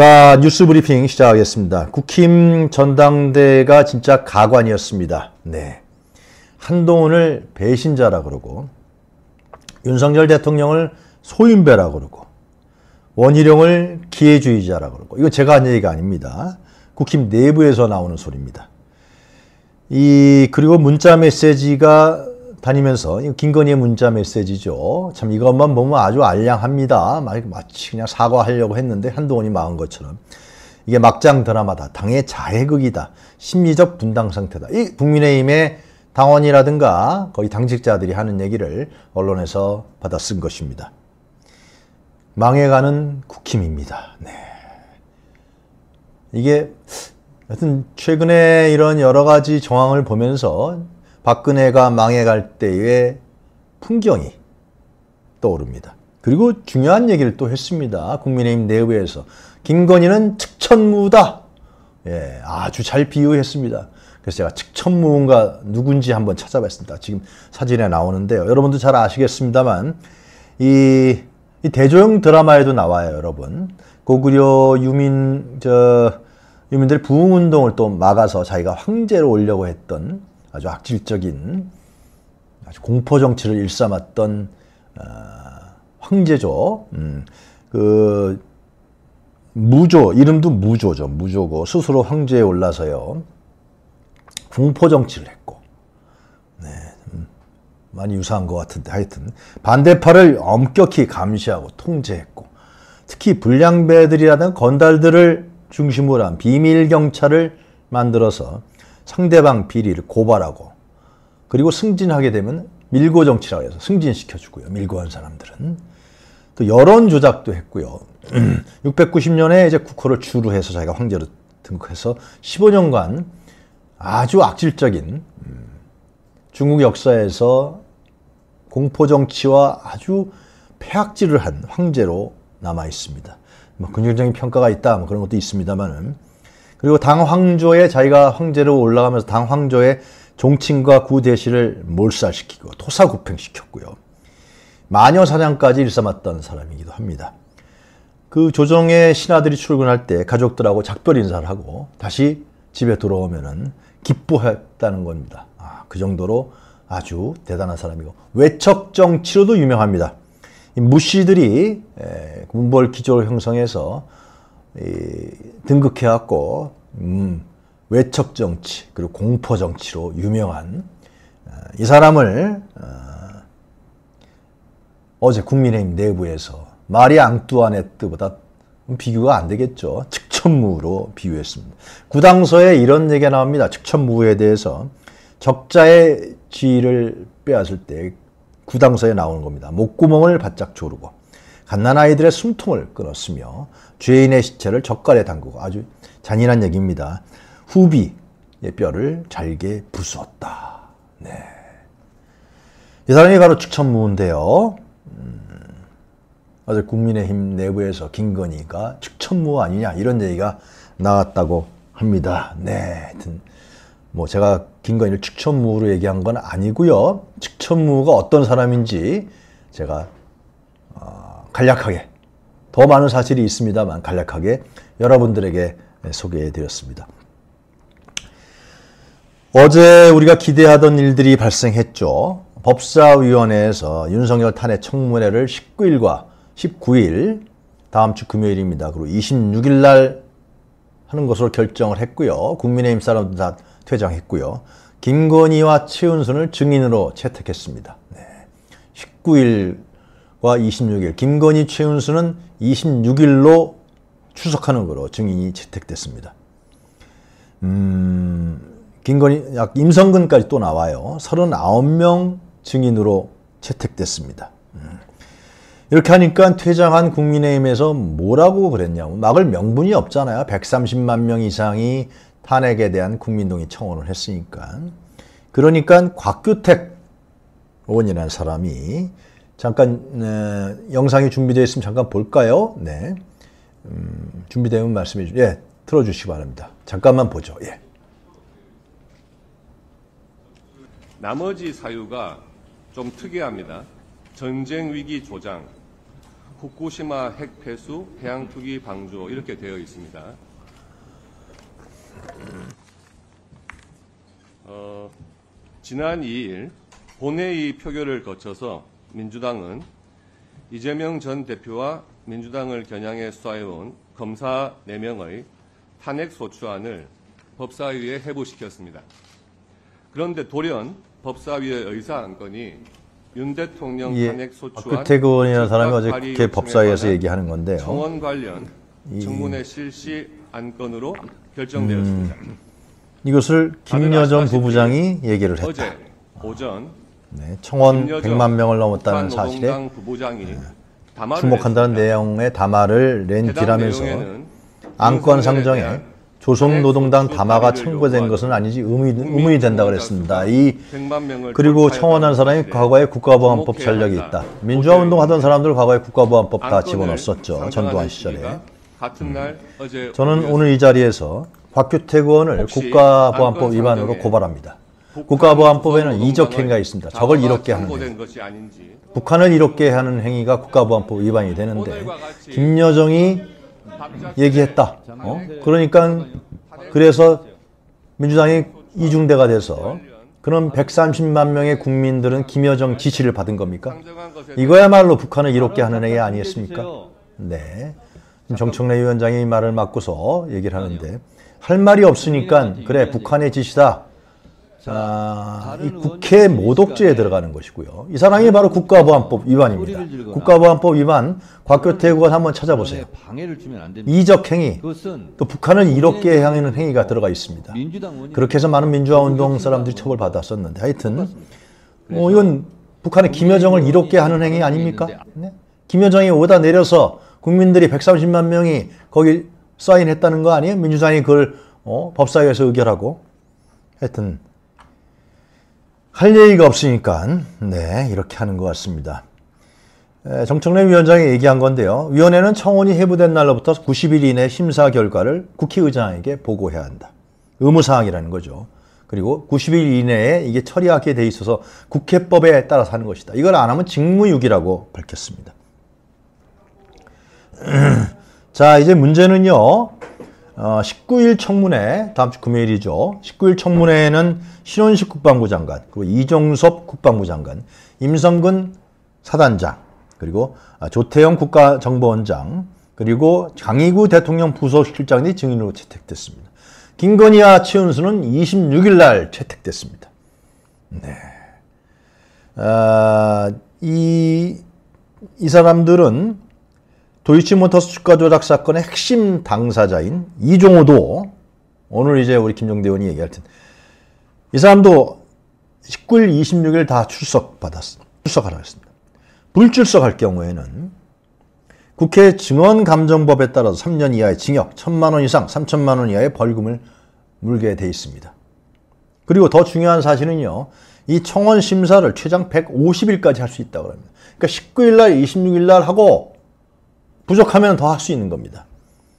자, 뉴스 브리핑 시작하겠습니다. 국힘 전당대가 진짜 가관이었습니다. 네. 한동훈을 배신자라 그러고, 윤석열 대통령을 소인배라 그러고, 원희룡을 기회주의자라 그러고, 이거 제가 한 얘기가 아닙니다. 국힘 내부에서 나오는 소리입니다. 이, 그리고 문자 메시지가 다니면서 김건희의 문자 메시지죠. 참 이것만 보면 아주 알량합니다. 마치 그냥 사과하려고 했는데 한동훈이 망한 것처럼. 이게 막장 드라마다. 당의 자해극이다. 심리적 분당 상태다. 이 국민의힘의 당원이라든가 거의 당직자들이 하는 얘기를 언론에서 받아 쓴 것입니다. 망해가는 국힘입니다. 네. 이게 하여튼 최근에 이런 여러 가지 정황을 보면서 박근혜가 망해갈 때의 풍경이 떠오릅니다. 그리고 중요한 얘기를 또 했습니다. 국민의힘 내부에서. 김건희는 측천무다. 예, 아주 잘 비유했습니다. 그래서 제가 측천무가 누군지 한번 찾아봤습니다. 지금 사진에 나오는데요. 여러분도 잘 아시겠습니다만 이, 이 대조영 드라마에도 나와요, 여러분. 고구려 유민 저 유민들 부흥운동을 또 막아서 자기가 황제로 올려고 했던 아주 악질적인 아주 공포 정치를 일삼았던 어, 황제죠. 음, 그 무조 이름도 무조죠. 무조고 스스로 황제에 올라서요 공포 정치를 했고 네, 음, 많이 유사한 것 같은데 하여튼 반대파를 엄격히 감시하고 통제했고 특히 불량배들이라는 건달들을 중심으로 한 비밀 경찰을 만들어서 상대방 비리를 고발하고 그리고 승진하게 되면 밀고 정치라고 해서 승진시켜주고요. 밀고한 사람들은. 또 여론 조작도 했고요. 690년에 이제 국호를 주로 해서 자기가 황제로 등극해서 15년간 아주 악질적인 음, 중국 역사에서 공포정치와 아주 폐악질을 한 황제로 남아 있습니다. 뭐 긍정적인 평가가 있다 뭐 그런 것도 있습니다만은 그리고 당 황조에 자기가 황제로 올라가면서 당 황조에 종친과 구대시를 몰살시키고 토사구팽시켰고요. 마녀사냥까지 일삼았던 사람이기도 합니다. 그 조정의 신하들이 출근할 때 가족들하고 작별 인사를 하고 다시 집에 돌아오면은 기뻐했다는 겁니다. 아, 그 정도로 아주 대단한 사람이고 외척 정치로도 유명합니다. 무씨들이 문벌 기조를 형성해서 등극해왔고 음, 외척 정치 그리고 공포 정치로 유명한 어, 이 사람을 어, 어제 국민의힘 내부에서 마리 앙뚜아네트보다 비교가 안 되겠죠. 측천무로 비유했습니다. 구당서에 이런 얘기가 나옵니다. 측천무에 대해서 적자의 지위를 빼앗을 때 구당서에 나오는 겁니다. 목구멍을 바짝 조르고 갓난아이들의 숨통을 끊었으며 죄인의 시체를 젓갈에 담그고 아주 잔인한 얘기입니다. 후비의 뼈를 잘게 부수었다. 네. 이 사람이 바로 측천무인데요. 음, 어제 국민의힘 내부에서 김건희가 측천무 아니냐 이런 얘기가 나왔다고 합니다. 네, 하여튼 뭐 제가 김건희를 측천무로 얘기한 건 아니고요. 측천무가 어떤 사람인지 제가 어, 간략하게 더 많은 사실이 있습니다만 간략하게 여러분들에게 소개해 드렸습니다. 어제 우리가 기대하던 일들이 발생했죠. 법사위원회에서 윤석열 탄핵 청문회를 19일과 19일 다음 주 금요일입니다. 그리고 26일 날 하는 것으로 결정을 했고요. 국민의힘 사람들 다 퇴장했고요. 김건희와 최은순을 증인으로 채택했습니다. 네. 19일 26일, 김건희 최은수는 26일로 추석하는 거로 증인이 채택됐습니다. 음, 김건희, 약 임성근까지 또 나와요. 39명 증인으로 채택됐습니다. 음. 이렇게 하니까 퇴장한 국민의힘에서 뭐라고 그랬냐고 막을 명분이 없잖아요. 130만 명 이상이 탄핵에 대한 국민동의 청원을 했으니까. 그러니까 곽규택 의원이라는 사람이 잠깐 에, 네, 영상이 준비되어 있으면 잠깐 볼까요? 네. 음, 준비되면 말씀해 주세요. 예, 틀어주시기 바랍니다. 잠깐만 보죠. 예. 나머지 사유가 좀 특이합니다. 전쟁 위기 조장, 후쿠시마 핵 폐수, 해양 투기 방조 이렇게 되어 있습니다. 어, 지난 2일 본회의 표결을 거쳐서 민주당은 이재명 전 대표와 민주당을 겨냥해 수사해온 검사 4명의 탄핵 소추안을 법사위에 해부시켰습니다. 그런데 돌연 법사위의 의사 안건이 윤 대통령 예, 탄핵 아, 소추안 박태그 의원이라는 사람이 어저 법사위에서 얘기하는 건데요. 정원 관련 청문회 실시 안건으로 결정되었습니다. 음, 이것을 김여정 부부장이 얘기를 했다. 어제 오전 네, 청원 100만 명을 넘었다는 사실에 네, 주목한다는 내용의 담화를 낸 뒤라면서 안건 상정에 조선노동당 담화가 청구된 것은 아니지 의문이, 의문이 된다 그랬습니다. 이 그리고 청원한 사람이 과거에 국가보안법 전력이 있다. 민주화 운동하던 사람들 과거에 국가보안법 다 집어넣었었죠. 전두환 시절에. 음. 저는 오늘 이 자리에서 곽규태 의원을 국가보안법 위반으로 고발합니다. 국가보안법에는 이적행위가 있습니다. 저걸 이롭게 하는 행위. 북한을 이롭게 하는 행위가 국가보안법 위반이 되는데 김여정이 얘기했다. 어? 그러니까 그래서 민주당이 이중대가 돼서 그럼 130만 명의 국민들은 김여정 지시를 받은 겁니까? 이거야말로 북한을 이롭게 하는 행위 아니겠습니까? 네. 정청래 위원장이 이 말을 맞고서 얘기를 하는데 할 말이 없으니까 그래 북한의 지시다. 자, 아, 이 국회 모독죄에 들어가는 것이고요. 이 사람이 바로 국가보안법 위반입니다. 국가보안법 위반 곽교태 의원 한번 찾아보세요. 이적 행위, 또 북한을 이롭게 향하는 행위가 들어가 있습니다. 그렇게 해서 많은 민주화운동 사람들이 처벌받았었는데 하여튼 뭐 이건 북한의 김여정을 이롭게 하는 행위 아닙니까? 네? 김여정이 오다 내려서 국민들이 130만 명이 거기 사인했다는 거 아니에요? 민주당이 그걸 어? 법사위에서 의결하고 하여튼 할 얘기가 없으니까 네 이렇게 하는 것 같습니다. 정청래 위원장이 얘기한 건데요. 위원회는 청원이 해부된 날로부터 90일 이내 심사 결과를 국회의장에게 보고해야 한다. 의무사항이라는 거죠. 그리고 90일 이내에 이게 처리하게 돼 있어서 국회법에 따라서 하는 것이다. 이걸 안 하면 직무유기라고 밝혔습니다. 자 이제 문제는요. 어, 19일 청문회, 다음 주 금요일이죠. 19일 청문회에는 신원식 국방부 장관, 그리고 이종섭 국방부 장관, 임성근 사단장, 그리고 아, 조태영 국가정보원장, 그리고 강희구 대통령 부속실장이 증인으로 채택됐습니다. 김건희와 최은수는 26일 날 채택됐습니다. 네. 아, 이, 이 사람들은 도이치모터스 주가 조작 사건의 핵심 당사자인 이종호도 오늘 이제 우리 김종대원이 의 얘기할 텐데 이 사람도 19일, 26일 다 출석 받았어. 출석하라 했습니다. 불출석할 경우에는 국회 증언감정법에 따라서 3년 이하의 징역, 1천만 원 이상, 3천만 원 이하의 벌금을 물게 돼 있습니다. 그리고 더 중요한 사실은요. 이 청원 심사를 최장 150일까지 할 수 있다고 합니다. 그러니까 19일 날, 26일 날 하고 부족하면 더 할 수 있는 겁니다.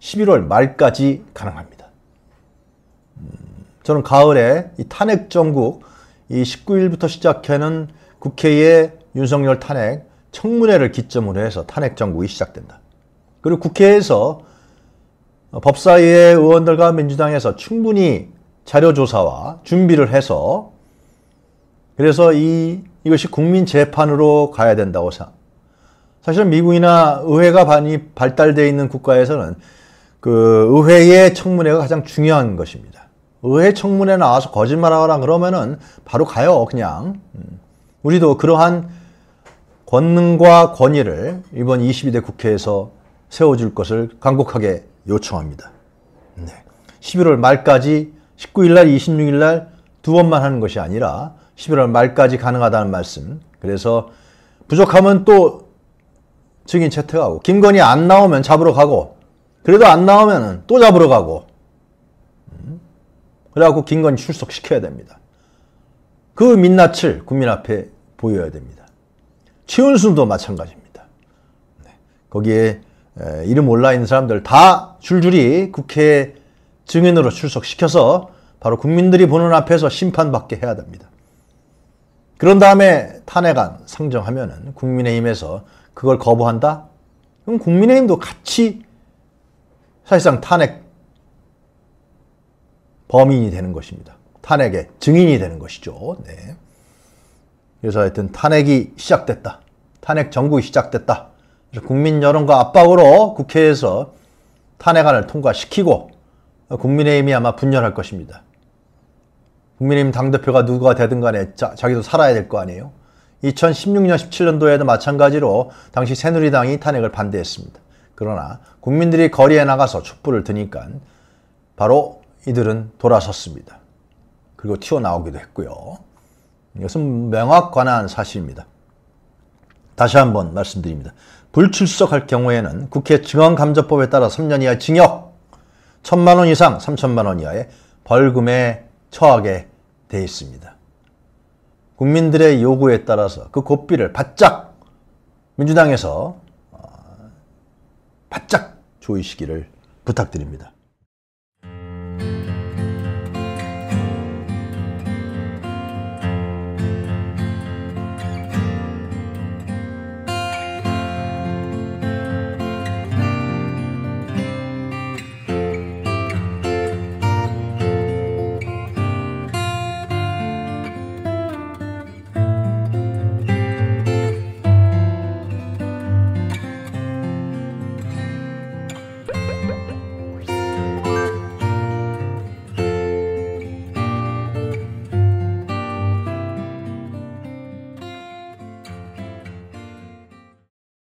11월 말까지 가능합니다. 음, 저는 가을에 이 탄핵 정국 이 19일부터 시작하는 국회의 윤석열 탄핵 청문회를 기점으로 해서 탄핵 정국이 시작된다. 그리고 국회에서 법사위의 의원들과 민주당에서 충분히 자료조사와 준비를 해서 그래서 이, 이것이 국민 재판으로 가야 된다고 사실은 미국이나 의회가 많이 발달되어 있는 국가에서는 그 의회의 청문회가 가장 중요한 것입니다. 의회 청문회 나와서 거짓말하라 그러면은 바로 가요 그냥. 음. 우리도 그러한 권능과 권위를 이번 22대 국회에서 세워줄 것을 간곡하게 요청합니다. 네. 11월 말까지 19일날 26일날 두 번만 하는 것이 아니라 11월 말까지 가능하다는 말씀. 그래서 부족하면 또 증인 채택하고 김건희 안 나오면 잡으러 가고 그래도 안 나오면 또 잡으러 가고 음? 그래갖고 김건희 출석시켜야 됩니다. 그 민낯을 국민 앞에 보여야 됩니다. 최은순도 마찬가지입니다. 네. 거기에 이름 올라있는 사람들 다 줄줄이 국회 증인으로 출석시켜서 바로 국민들이 보는 앞에서 심판받게 해야 됩니다. 그런 다음에 탄핵안 상정하면 국민의힘에서 그걸 거부한다? 그럼 국민의힘도 같이 사실상 탄핵 범인이 되는 것입니다. 탄핵의 증인이 되는 것이죠. 네. 그래서 하여튼 탄핵이 시작됐다. 탄핵 정국이 시작됐다. 그래서 국민 여론과 압박으로 국회에서 탄핵안을 통과시키고 국민의힘이 아마 분열할 것입니다. 국민의힘 당대표가 누가 되든 간에 자, 자기도 살아야 될 거 아니에요? 2016년 17년도에도 마찬가지로 당시 새누리당이 탄핵을 반대했습니다. 그러나 국민들이 거리에 나가서 촛불을 드니까 바로 이들은 돌아섰습니다. 그리고 튀어나오기도 했고요. 이것은 명확관한 사실입니다. 다시 한번 말씀드립니다. 불출석할 경우에는 국회 증언감정법에 따라 3년 이하 의 징역, 1천만 원 이상 3천만 원 이하의 벌금에 처하게 돼 있습니다. 국민들의 요구에 따라서 그 고삐를 바짝 민주당에서 어, 바짝 조이시기를 부탁드립니다.